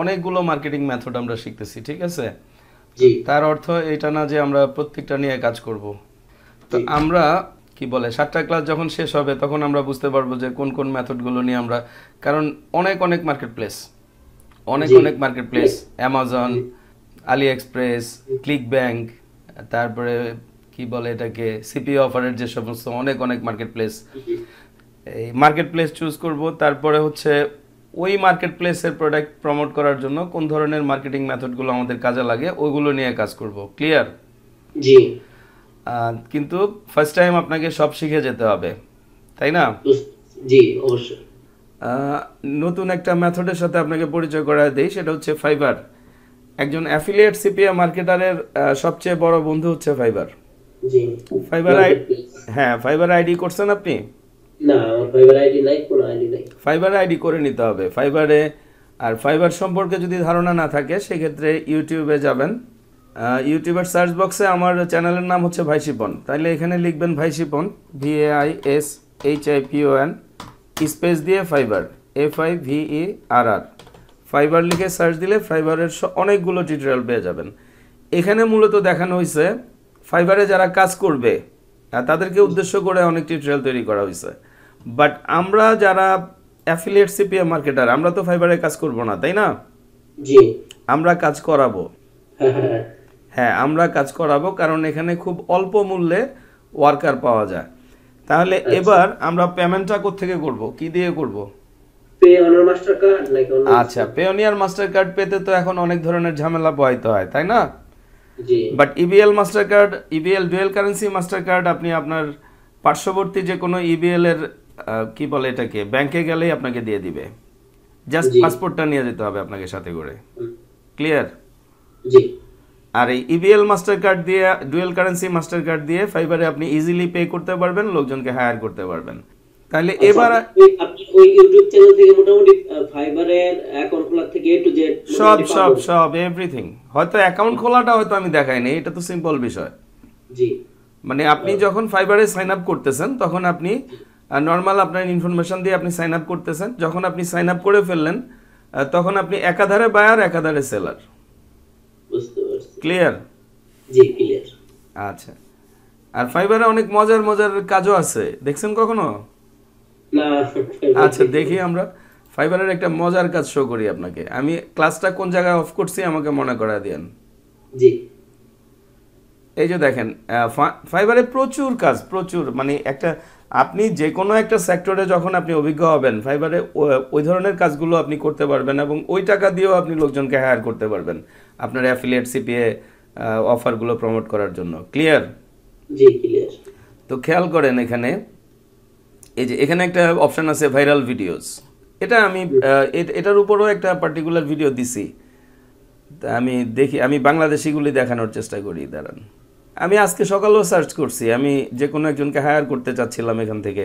অনেকগুলো marketing method আমরা শিখতেছি ঠিক আছে তার অর্থ এটা না যে আমরা প্রত্যেকটা নিয়ে কাজ করব তো আমরা কি বলে সাতটা ক্লাস যখন শেষ হবে তখন আমরা বুঝতে পারবো যে কোন কোন মেথডগুলো নিয়ে আমরা কারণ অনেক অনেক মার্কেট প্লেস অনেক অনেক marketplace Amazon AliExpress ClickBank তারপরে কি বলে এটাকে সিপি অফারের যে সমস্ত অনেক অনেক মার্কেট প্লেস এই মার্কেট প্লেস চুজ করবো তারপরে হচ্ছে ওই মার্কেট প্লেসের প্রোডাক্ট প্রমোট করার জন্য কোন ধরনের মার্কেটিং মেথডগুলো আমাদের কাজে লাগে ওইগুলো নিয়ে কাজ করব ক্লিয়ার জি কিন্তু ফার্স্ট টাইম আপনাকে সব শিখে যেতে হবে তাই না জি অবশ্যই নতুন একটা মেথডের সাথে আপনাকে পরিচয় করা দেই সেটা হচ্ছে ফাইবার একজন অ্যাফিলিয়েট সিপিএ মার্কেটারের সবচেয়ে বড় বন্ধু হচ্ছে ফাইবার ফাইবার হ্যাঁ ফাইবার আইডি করছেন আপনি ফাইবার আইডি করে নিতে হবে ফাইবারে আর ফাইবার সম্পর্কে যদি ধারণা না থাকে সেক্ষেত্রে ইউটিউবে যাবেন ইউটিউবের সার্চ বক্সে আমার চ্যানেলের নাম হচ্ছে ভাইসিপন তাহলে এখানে লিখবেন ভাইসিপন V A I S H I P O N space দিয়ে Fiverr F I V E R R Fiverr লিখে সার্চ দিলে ফাইবারের অনেকগুলো টিউটোরিয়াল পেয়ে যাবেন এখানে মূলত দেখানো হয়েছে ফাইবারে যারা কাজ করবে তাদেরকে উদ্দেশ্য করে অনেক টিউটোরিয়াল তৈরি করা হয়েছে বাট আমরা যারা অ্যাফিলিয়েট সিপিএম মার্কেটার আমরা তো ফাইবারে কাজ করব না তাই না জি আমরা কাজ করাবো হ্যাঁ, হ্যাঁ, হ্যাঁ।, হ্যাঁ আমরা কাজ করাবো কারণ এখানে খুব অল্প মূল্যে ওয়ার্কার পাওয়া যায় তাহলে আচ্ছা। এবার আমরা পেমেন্টটা কোথেকে করব কি দিয়ে করব আচ্ছা পেওনিয়ার মাস্টার কার্ড পেতে তো এখন অনেক ধরনের ঝামেলা বহাইতে হয় তাই না but EBL Mastercard EBL dual currency Mastercard আপনি আপনার পার্শ্ববর্তী যে কোনো ইবিএল e এর কি বলে এটাকে ব্যাংকে গেলেই আপনাকে দিয়ে দিবে জাস্ট পাসপোর্টটা নিয়ে যেতে হবে আপনাকে সাথে করে ক্লিয়ার আর এই ইবিএল মাস্টার কার্ড দিয়ে ডুয়েল কারেন্সি মাস্টার কার্ড দিয়ে ফাইবারে আপনি ইজিলি পে করতে পারবেন লোকজনকে হায়ার করতে পারবেন তাহলে আচ্ছা, এবার আপনি ওই ইউটিউব চ্যানেল থেকে মোটামুটি ফাইবারের অ্যাকাউন্ট খোলা থেকে এ টু জেড সব সব সব এভরিথিং হয়তো অ্যাকাউন্ট খোলাটা হয়তো আমি দেখাইনি এটা তো সিম্পল বিষয় জি মানে আপনি যখন ফাইবারে সাইন আপ করতেছেন তখন আপনি নর্মাল আপনার ইনফরমেশান দিয়ে আপনি সাইন আপ করতেছেন যখন আপনি সাইন আপ করে ফেললেন তখন আপনি একাধারে বায়ার একাধারে সেলার ক্লিয়ার আচ্ছা আর ফাইবারে অনেক মজার মজার কাজও আছে দেখছেন কখনো আচ্ছা দেখি আমরা ফাইবারের একটা মজার কাজ শো করি আপনাকে আমি ক্লাসটা কোন জায়গায় অফ করছি আমাকে মনে করা দেন এই যে দেখেন ফাইবারে প্রচুর কাজ প্রচুর মানে একটা আপনি যে কোনো একটা সেক্টরে যখন আপনি অভিজ্ঞ হবেন ফাইবারে ওই ধরনের কাজগুলো আপনি করতে পারবেন এবং ওই টাকা দিয়েও আপনি লোকজনকে হায়ার করতে পারবেন আপনার অ্যাফিলিয়েট সিপিএ অফারগুলো প্রমোট করার জন্য ক্লিয়ার তো খেয়াল করেন এখানে এই যে এখানে একটা অপশান আছে ভাইরাল ভিডিওস এটা আমি এটার উপরও একটা পার্টিকুলার ভিডিও দিছি তা আমি দেখি আমি বাংলাদেশিগুলি দেখানোর চেষ্টা করি দাঁড়ান আমি আজকে সকালেও সার্চ করছি আমি যে কোনো একজনকে হায়ার করতে চাচ্ছিলাম এখান থেকে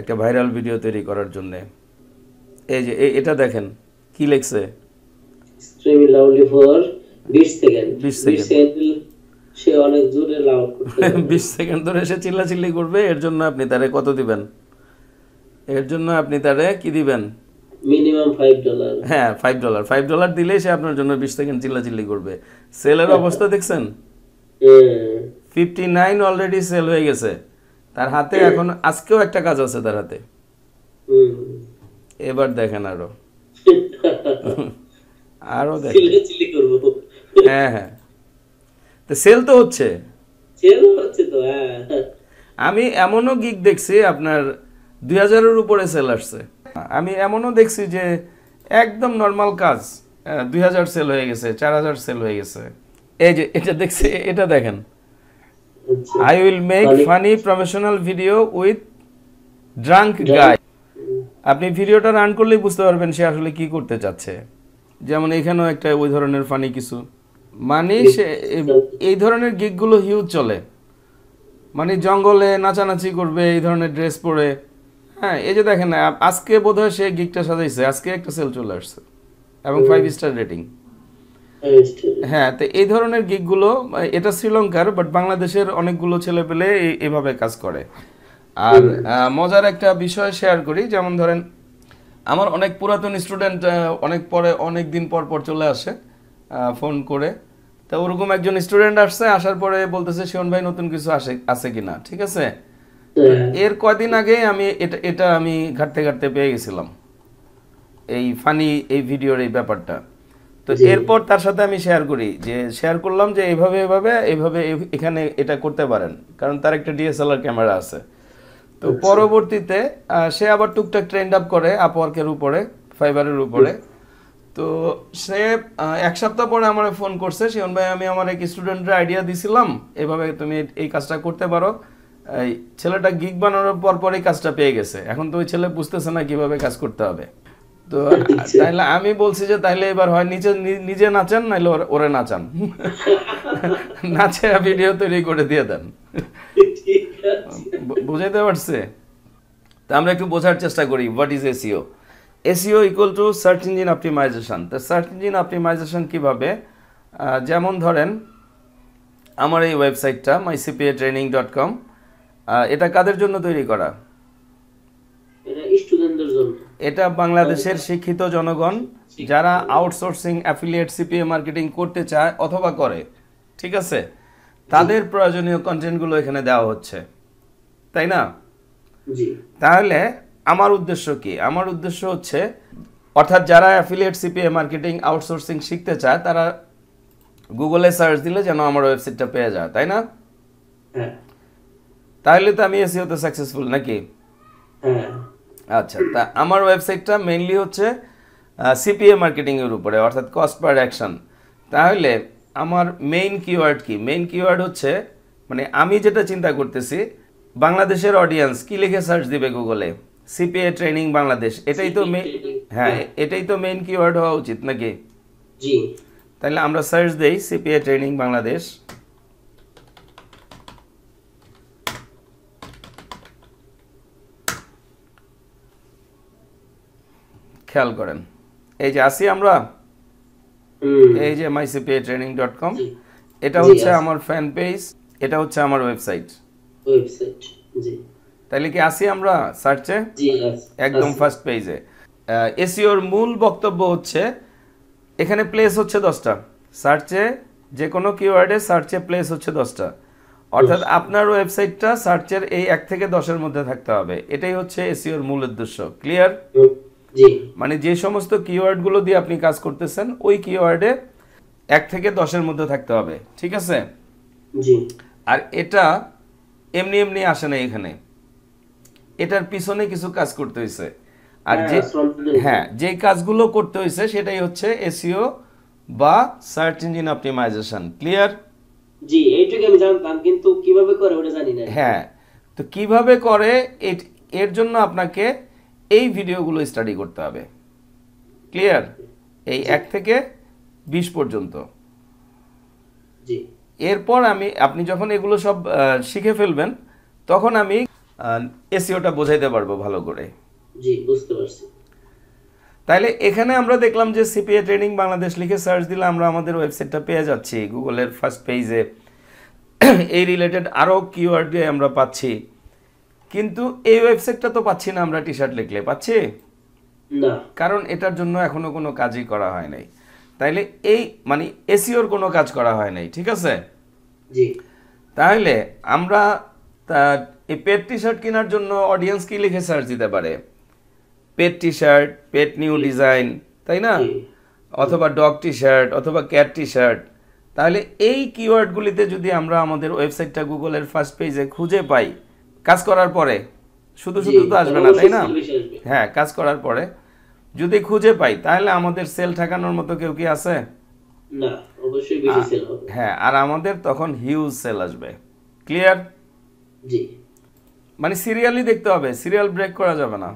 একটা ভাইরাল ভিডিও তৈরি করার জন্যে এই যে এটা দেখেন কি লেখছে বিশ সেকেন্ড সেকেন্ড ধরে সে চিল্লাচিল্লি করবে এর জন্য আপনি তারে কত দিবেন এর জন্য আপনি তারে কি দিবেন মিনিমাম 5 ডলার হ্যাঁ 5 ডলার 5 ডলার দিলে সে আপনার জন্য 20 সেকেন্ড চিল্লাচিল্লি করবে সেলের অবস্থা দেখছেন অলরেডি সেল হয়ে গেছে তার হাতে এখন আজকেও একটা কাজ আছে তার হাতে এবার দেখেন আরো আরো হ্যাঁ হ্যাঁ তো সেল তো হচ্ছে হ্যাঁ। আমি এমনও গিক দেখছি আপনার দুই হাজারের উপরে সেল আসছে আমি এমনও দেখছি যে একদম নর্মাল কাজ দুই হাজার সেল হয়ে গেছে চার হাজার সেল হয়ে গেছে এই যে এটা দেখছে এটা দেখেন I will make funny professional video with drunk guy আপনি ভিডিওটা রান করলেই বুঝতে পারবেন সে আসলে কি করতে চাচ্ছে যেমন এখানেও একটা ওই ধরনের ফানি কিছু মানে সে এই ধরনের গিকগুলো হিউজ চলে মানে জঙ্গলে নাচানাচি করবে এই ধরনের ড্রেস পরে হ্যাঁ এই যে দেখেন আজকে বোধহয় সে গিকটা সাজাইছে আজকে একটা সেল চলে আসছে এবং ফাইভ স্টার রেটিং হ্যাঁ তো এই ধরনের গিকগুলো এটা শ্রীলঙ্কার বাট বাংলাদেশের অনেকগুলো ছেলেপেলে এভাবে কাজ করে আর মজার একটা বিষয় শেয়ার করি যেমন ধরেন আমার অনেক পুরাতন স্টুডেন্ট অনেক পরে অনেক দিন পর পর চলে আসে ফোন করে তা ওরকম একজন স্টুডেন্ট আসছে আসার পরে বলতেছে শিওন ভাই নতুন কিছু আসে আছে কিনা ঠিক আছে হ্যাঁ। এর কয়দিন আগে আমি এটা এটা আমি ঘাটতে ঘাটতে পেয়ে গেছিলাম এই ফানি এই ভিডিওর এই ব্যাপারটা তো এরপর তার সাথে আমি শেয়ার করি যে শেয়ার করলাম যে এভাবে এভাবে এভাবে এখানে এটা করতে পারেন কারণ তার একটা ডিএসএলআর ক্যামেরা আছে তো আচ্ছা। পরবর্তীতে সে আবার টুকটাক ট্রেন্ড আপ করে আপওয়ার্কের উপরে ফাইবারের উপরে তো সে এক সপ্তাহ পরে আমার ফোন করছে শিওন ভাই আমি আমার এক স্টুডেন্টের আইডিয়া দিছিলাম এভাবে তুমি এই কাজটা করতে পারো ছেলেটা গিগ বানানোর পর পরই কাজটা পেয়ে গেছে এখন তো ওই ছেলে বুঝতেছে না কিভাবে কাজ করতে হবে তো তাইলে আমি বলছি যে তাইলে এবার হয় নিচে নিজে নাচান নাইলে ওরে নাচান নাচে ভিডিও তৈরি করে দিয়ে দেন বুঝাইতে পারছে তা আমরা একটু বোঝার চেষ্টা করি what is SEO SEO equal to search engine optimization তো সার্চ ইঞ্জিন অপটিমাইজেশন কীভাবে যেমন ধরেন আমার এই ওয়েবসাইটটা my CPA training dot com এটা কাদের জন্য তৈরি করা এটা বাংলাদেশের শিক্ষিত জনগণ যারা আউটসোর্সিং অ্যাফিলিয়েট সিপিএ মার্কেটিং করতে চায় অথবা করে ঠিক আছে তাদের প্রয়োজনীয় কন্টেন্টগুলো এখানে দেওয়া হচ্ছে তাই না তাহলে আমার উদ্দেশ্য কি আমার উদ্দেশ্য হচ্ছে অর্থাৎ যারা অ্যাফিলিয়েট সিপিএ মার্কেটিং আউটসোর্সিং শিখতে চায় তারা গুগলে সার্চ দিলে যেন আমার ওয়েবসাইটটা পেয়ে যায় তাই না হ্যাঁ। তাহলে তো আমি এসিওতে সাকসেসফুল নাকি আচ্ছা তা আমার ওয়েবসাইটটা মেনলি হচ্ছে সিপিএ মার্কেটিংয়ের উপরে অর্থাৎ কস্ট পার অ্যাকশান তাহলে আমার মেইন কিওয়ার্ড কি মেইন কিওয়ার্ড হচ্ছে মানে আমি যেটা চিন্তা করতেছি বাংলাদেশের অডিয়েন্স কি লিখে সার্চ দিবে গুগলে সিপিএ ট্রেনিং বাংলাদেশ এটাই তো হ্যাঁ, হ্যাঁ এটাই তো মেইন কিওয়ার্ড হওয়া উচিত নাকি জি তাহলে আমরা সার্চ দেই সিপিএ ট্রেনিং বাংলাদেশ খেয়াল করেন এই যে আসি আমরা এই যে মাইসিপিএ ট্রেনিং ডট কম এটা হচ্ছে আমার ফ্যান পেজ এটা হচ্ছে আমার ওয়েবসাইট ওয়েবসাইট জি তাহলে কি আসি আমরা সার্চে একদম ফার্স্ট পেজে এসিওর মূল বক্তব্য হচ্ছে এখানে প্লেস হচ্ছে দশটা সার্চে যে কোনো কিওয়ার্ডে সার্চে প্লেস হচ্ছে দশটা অর্থাৎ আপনার ওয়েবসাইটটা সার্চের এই এক থেকে দশের মধ্যে থাকতে হবে এটাই হচ্ছে এসিওর মূল উদ্দেশ্য ক্লিয়ার মানে যে সমস্ত কিওয়ার্ডগুলো দিয়ে আপনি কাজ করতেছেন ওই কিওয়ার্ডে এক থেকে দশের মধ্যে থাকতে হবে ঠিক আছে আর এটা এমনি এমনি আসে না এখানে এটার পিছনে কিছু কাজ করতে হয়েছে আর হ্যাঁ, যে হ্যাঁ যে কাজগুলো করতে হয়েছে সেটাই হচ্ছে এসিও e বা সার্চ ইঞ্জিন অপটিমাইজেশন ক্লিয়ার জি এইটুকু আমি জানতাম কিন্তু কিভাবে করে ওটা জানি না হ্যাঁ তো কিভাবে করে এর জন্য আপনাকে এই ভিডিওগুলো স্টাডি করতে হবে ক্লিয়ার এই এক থেকে বিশ পর্যন্ত এরপর আমি আপনি যখন এগুলো সব শিখে ফেলবেন তখন আমি এসিওটা e বোঝাইতে পারবো ভালো করে জি বুঝতে পারছি তাহলে এখানে আমরা দেখলাম যে সিপিএ ট্রেনিং বাংলাদেশ লিখে সার্চ দিলে আমরা আমাদের ওয়েবসাইটটা পেয়ে যাচ্ছি গুগলের ফার্স্ট পেজে এই রিলেটেড আরও কিওয়ার্ড আমরা পাচ্ছি কিন্তু এই ওয়েবসাইটটা তো পাচ্ছি না আমরা টি শার্ট লিখলে পাচ্ছি কারণ এটার জন্য এখনো কোনো কাজই করা হয় নাই তাইলে এই মানে এসিওর e কোনো কাজ করা হয় নাই ঠিক আছে তাহলে আমরা এই পেট টি শার্ট কেনার জন্য অডিয়েন্স কি লিখে সার্চ দিতে পারে pet T shirt pet new design তাই না অথবা ডগ টি শার্ট অথবা ক্যাট টি শার্ট তাহলে এই কিওয়ার্ডগুলিতে যদি আমরা আমাদের ওয়েবসাইটটা গুগলের ফার্স্ট পেজে খুঁজে পাই কাজ করার পরে শুধু শুধু তো আসবে না তাই না হ্যাঁ কাজ করার পরে যদি খুঁজে পাই তাহলে আমাদের সেল ঠেকানোর মতো কেউ কি আছে হ্যাঁ আর আমাদের তখন হিউজ সেল আসবে ক্লিয়ার মানে সিরিয়ালই দেখতে হবে সিরিয়াল ব্রেক করা যাবে না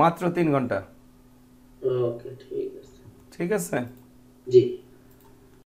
মাত্র তিন ঘন্টা ঠিক আছে ঠিক আছে জি